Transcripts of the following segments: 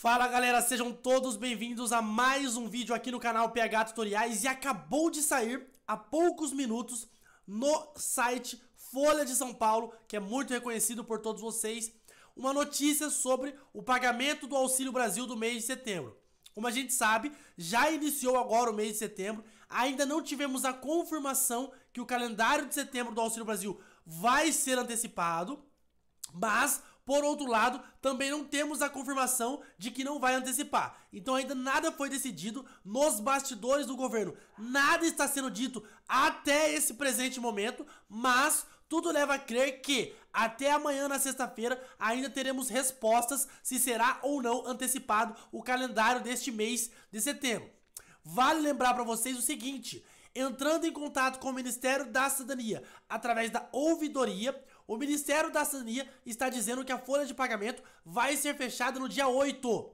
Fala galera, sejam todos bem-vindos a mais um vídeo aqui no canal PH Tutoriais e acabou de sair há poucos minutos no site Folha de São Paulo, que é muito reconhecido por todos vocês, uma notícia sobre o pagamento do Auxílio Brasil do mês de setembro. Como a gente sabe, já iniciou agora o mês de setembro, ainda não tivemos a confirmação que o calendário de setembro do Auxílio Brasil vai ser antecipado, mas por outro lado, também não temos a confirmação de que não vai antecipar. Então ainda nada foi decidido nos bastidores do governo. Nada está sendo dito até esse presente momento, mas tudo leva a crer que até amanhã na sexta-feira ainda teremos respostas se será ou não antecipado o calendário deste mês de setembro. Vale lembrar para vocês o seguinte, entrando em contato com o Ministério da Cidadania através da ouvidoria, o Ministério da Sania está dizendo que a folha de pagamento vai ser fechada no dia 8.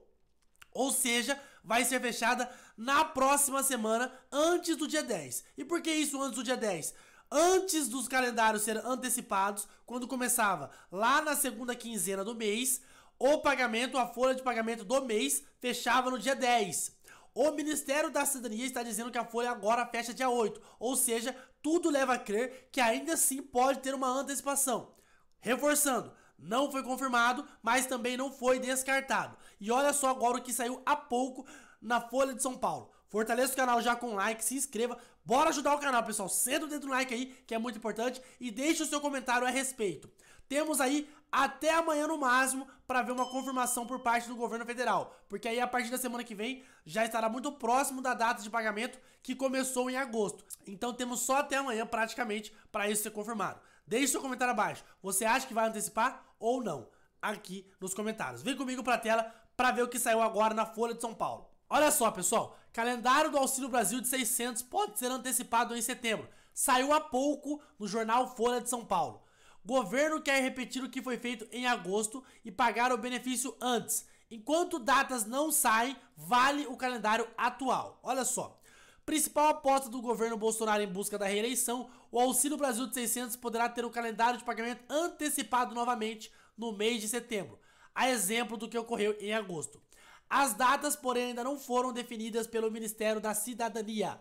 Ou seja, vai ser fechada na próxima semana, antes do dia 10. E por que isso antes do dia 10? Antes dos calendários serem antecipados, quando começava lá na segunda quinzena do mês, o pagamento, a folha de pagamento do mês, fechava no dia 10. O Ministério da Cidadania está dizendo que a folha agora fecha dia 8, ou seja, tudo leva a crer que ainda assim pode ter uma antecipação. Reforçando, não foi confirmado, mas também não foi descartado. E olha só agora o que saiu há pouco na Folha de São Paulo. Fortaleça o canal já com like, se inscreva. Bora ajudar o canal, pessoal. Senta o dedo no like aí, que é muito importante. E deixe o seu comentário a respeito. Temos aí até amanhã no máximo para ver uma confirmação por parte do governo federal. Porque aí a partir da semana que vem já estará muito próximo da data de pagamento que começou em agosto. Então temos só até amanhã praticamente para isso ser confirmado. Deixe seu comentário abaixo. Você acha que vai antecipar ou não? Aqui nos comentários. Vem comigo para a tela para ver o que saiu agora na Folha de São Paulo. Olha só, pessoal. Calendário do Auxílio Brasil de 600 pode ser antecipado em setembro. Saiu há pouco no jornal Folha de São Paulo. Governo quer repetir o que foi feito em agosto e pagar o benefício antes. Enquanto datas não saem, vale o calendário atual. Olha só. Principal aposta do governo Bolsonaro em busca da reeleição, o Auxílio Brasil de 600 poderá ter o calendário de pagamento antecipado novamente no mês de setembro, a exemplo do que ocorreu em agosto. As datas, porém, ainda não foram definidas pelo Ministério da Cidadania.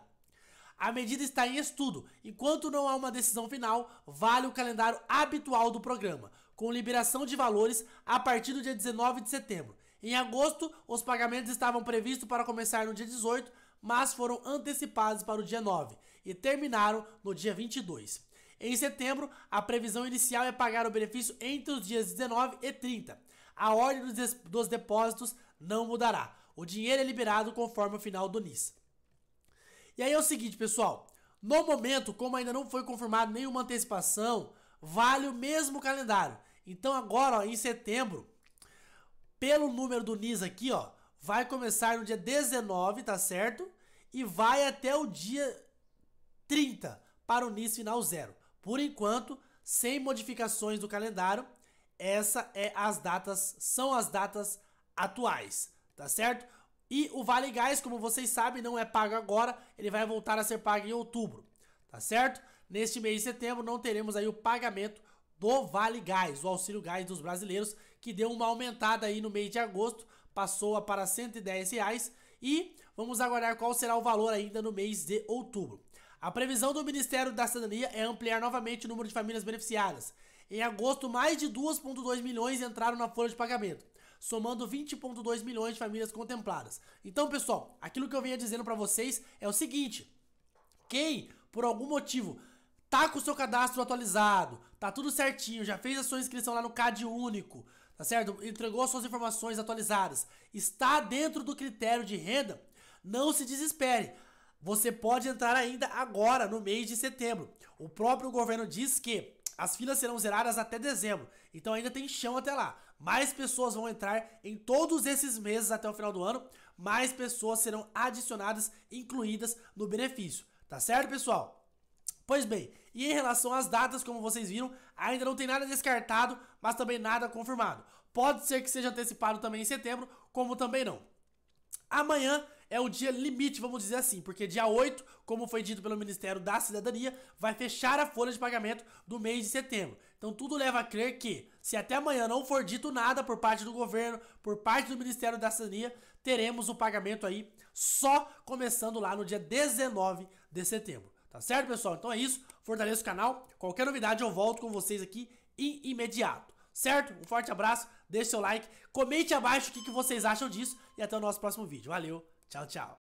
A medida está em estudo. Enquanto não há uma decisão final, vale o calendário habitual do programa, com liberação de valores a partir do dia 19 de setembro. Em agosto, os pagamentos estavam previstos para começar no dia 18, mas foram antecipados para o dia 9 e terminaram no dia 22. Em setembro, a previsão inicial é pagar o benefício entre os dias 19 e 30. A ordem dos, depósitos não mudará. O dinheiro é liberado conforme o final do NIS. E aí é o seguinte, pessoal. No momento, como ainda não foi confirmado nenhuma antecipação, vale o mesmo calendário. Então agora, ó, em setembro, pelo número do NIS aqui, ó, vai começar no dia 19, tá certo? E vai até o dia 30 para o NIS final zero. Por enquanto, sem modificações do calendário, essa é as datas, são as datas atuais, tá certo? E o Vale Gás, como vocês sabem, não é pago agora, ele vai voltar a ser pago em outubro, tá certo? Neste mês de setembro não teremos aí o pagamento do Vale Gás, o auxílio gás dos brasileiros, que deu uma aumentada aí no mês de agosto, passou a para 110 reais e vamos aguardar qual será o valor ainda no mês de outubro. A previsão do Ministério da Cidadania é ampliar novamente o número de famílias beneficiadas. Em agosto, mais de 2,2 milhões entraram na folha de pagamento somando 20,2 milhões de famílias contempladas. Então, pessoal, aquilo que eu venho dizendo para vocês é o seguinte: quem, por algum motivo, tá com o seu cadastro atualizado, tá tudo certinho, já fez a sua inscrição lá no CAD único, tá certo? Entregou suas informações atualizadas, está dentro do critério de renda, não se desespere. Você pode entrar ainda agora, no mês de setembro. O próprio governo diz que as filas serão zeradas até dezembro, então ainda tem chão até lá. Mais pessoas vão entrar em todos esses meses até o final do ano, mais pessoas serão adicionadas, incluídas no benefício, tá certo, pessoal? Pois bem, e em relação às datas, como vocês viram, ainda não tem nada descartado, mas também nada confirmado. Pode ser que seja antecipado também em setembro, como também não. Amanhã é o dia limite, vamos dizer assim, porque dia 8, como foi dito pelo Ministério da Cidadania, vai fechar a folha de pagamento do mês de setembro. Então tudo leva a crer que, se até amanhã não for dito nada por parte do governo, por parte do Ministério da Cidadania, teremos o pagamento aí só começando lá no dia 19 de setembro. Tá certo, pessoal? Então é isso. Fortaleça o canal. Qualquer novidade eu volto com vocês aqui em imediato. Certo? Um forte abraço, deixe seu like, comente abaixo o que vocês acham disso e até o nosso próximo vídeo. Valeu! Tchau, tchau.